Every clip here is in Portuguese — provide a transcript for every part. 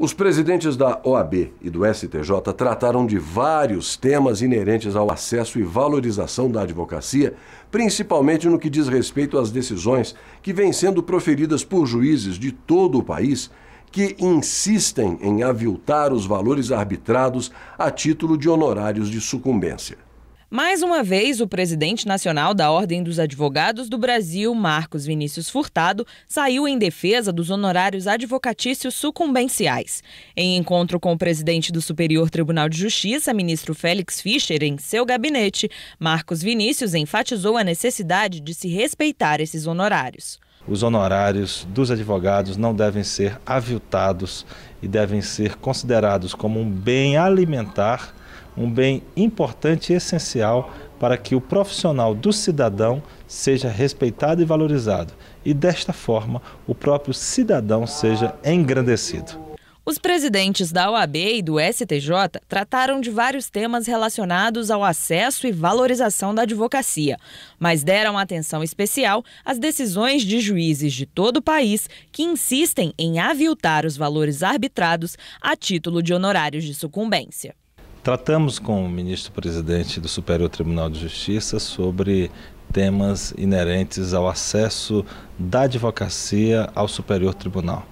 Os presidentes da OAB e do STJ trataram de vários temas inerentes ao acesso e valorização da advocacia, principalmente no que diz respeito às decisões que vêm sendo proferidas por juízes de todo o país que insistem em aviltar os valores arbitrados a título de honorários de sucumbência. Mais uma vez, o presidente nacional da Ordem dos Advogados do Brasil, Marcos Vinícius Furtado, saiu em defesa dos honorários advocatícios sucumbenciais. Em encontro com o presidente do Superior Tribunal de Justiça, ministro Félix Fischer, em seu gabinete, Marcos Vinícius enfatizou a necessidade de se respeitar esses honorários. Os honorários dos advogados não devem ser aviltados e devem ser considerados como um bem alimentar um bem importante e essencial para que o profissional do cidadão seja respeitado e valorizado, e desta forma o próprio cidadão seja engrandecido. Os presidentes da OAB e do STJ trataram de vários temas relacionados ao acesso e valorização da advocacia, mas deram atenção especial às decisões de juízes de todo o país que insistem em aviltar os valores arbitrados a título de honorários de sucumbência. Tratamos com o ministro-presidente do Superior Tribunal de Justiça sobre temas inerentes ao acesso da advocacia ao Superior Tribunal.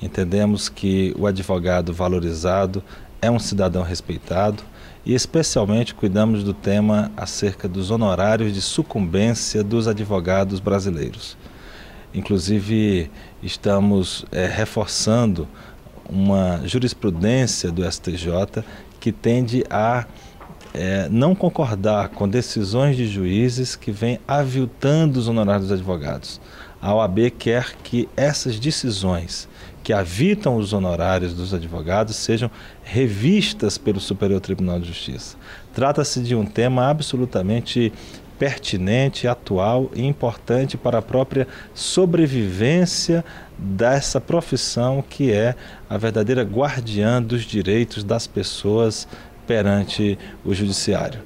Entendemos que o advogado valorizado é um cidadão respeitado e, especialmente, cuidamos do tema acerca dos honorários de sucumbência dos advogados brasileiros. Inclusive, estamos é, reforçando uma jurisprudência do STJ que tende a é, não concordar com decisões de juízes que vêm aviltando os honorários dos advogados. A OAB quer que essas decisões que avitam os honorários dos advogados sejam revistas pelo Superior Tribunal de Justiça. Trata-se de um tema absolutamente pertinente, atual e importante para a própria sobrevivência dessa profissão que é a verdadeira guardiã dos direitos das pessoas perante o judiciário.